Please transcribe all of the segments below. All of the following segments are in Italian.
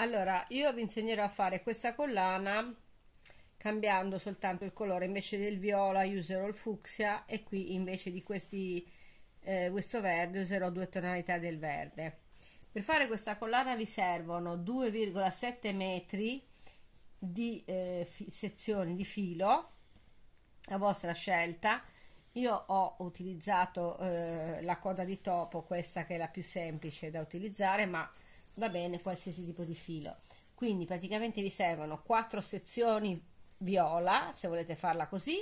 allora io vi insegnerò a fare questa collana cambiando soltanto il colore invece del viola userò il fucsia e qui invece di questi eh, questo verde userò due tonalità del verde per fare questa collana vi servono 2,7 metri di eh, sezioni di filo a vostra scelta io ho utilizzato eh, la coda di topo questa che è la più semplice da utilizzare ma va bene qualsiasi tipo di filo quindi praticamente vi servono quattro sezioni viola se volete farla così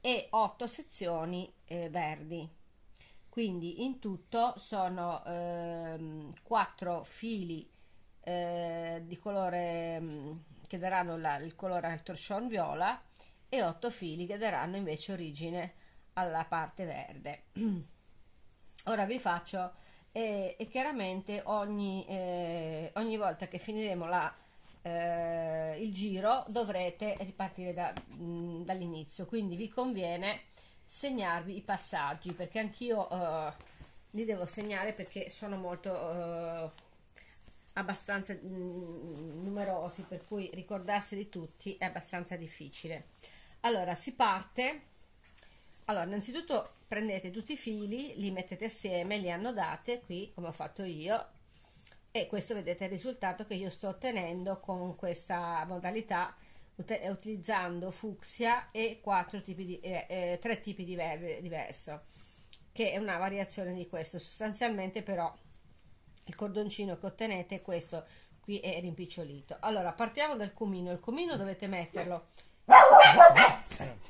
e otto sezioni eh, verdi quindi in tutto sono ehm, fili eh, di colore mm, che daranno la, il colore al torchon viola e otto fili che daranno invece origine alla parte verde ora vi faccio e, e chiaramente ogni, eh, ogni, volta che finiremo la, eh, il giro dovrete ripartire da, dall'inizio, quindi vi conviene segnarvi i passaggi perché anch'io eh, li devo segnare perché sono molto eh, abbastanza mh, numerosi, per cui ricordarsi di tutti è abbastanza difficile. Allora si parte allora, innanzitutto prendete tutti i fili, li mettete assieme, li annodate qui come ho fatto io e questo vedete il risultato che io sto ottenendo con questa modalità utilizzando fucsia e quattro tipi di, eh, eh, tre tipi di verde diverso che è una variazione di questo sostanzialmente però il cordoncino che ottenete è questo qui è rimpicciolito allora partiamo dal cumino il cumino dovete metterlo eh.